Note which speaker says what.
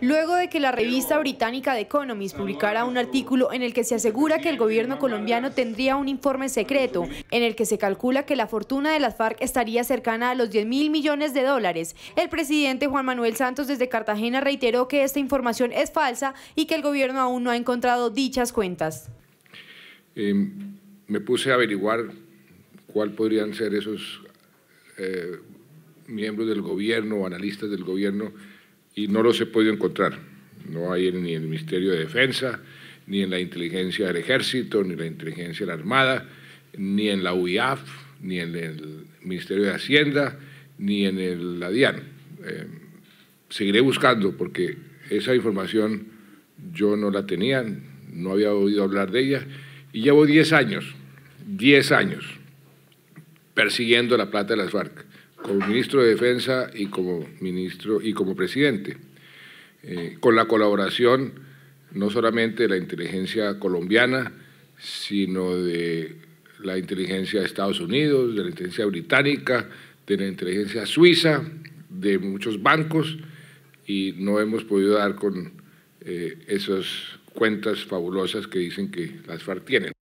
Speaker 1: Luego de que la revista británica The Economist publicara un artículo en el que se asegura que el gobierno colombiano tendría un informe secreto, en el que se calcula que la fortuna de las FARC estaría cercana a los 10 mil millones de dólares, el presidente Juan Manuel Santos desde Cartagena reiteró que esta información es falsa y que el gobierno aún no ha encontrado dichas cuentas.
Speaker 2: Em, me puse a averiguar cuál podrían ser esos eh, miembros del gobierno o analistas del gobierno y no los he podido encontrar. No hay ni en el Ministerio de Defensa, ni en la inteligencia del Ejército, ni en la inteligencia de la Armada, ni en la UIAF, ni en el Ministerio de Hacienda, ni en el, la DIAN. Eh, seguiré buscando porque esa información yo no la tenía, no había oído hablar de ella, y llevo 10 años, 10 años persiguiendo la plata de las FARC como ministro de Defensa y como ministro y como presidente, eh, con la colaboración no solamente de la inteligencia colombiana, sino de la inteligencia de Estados Unidos, de la inteligencia británica, de la inteligencia suiza, de muchos bancos, y no hemos podido dar con eh, esas cuentas fabulosas que dicen que las FARC tienen.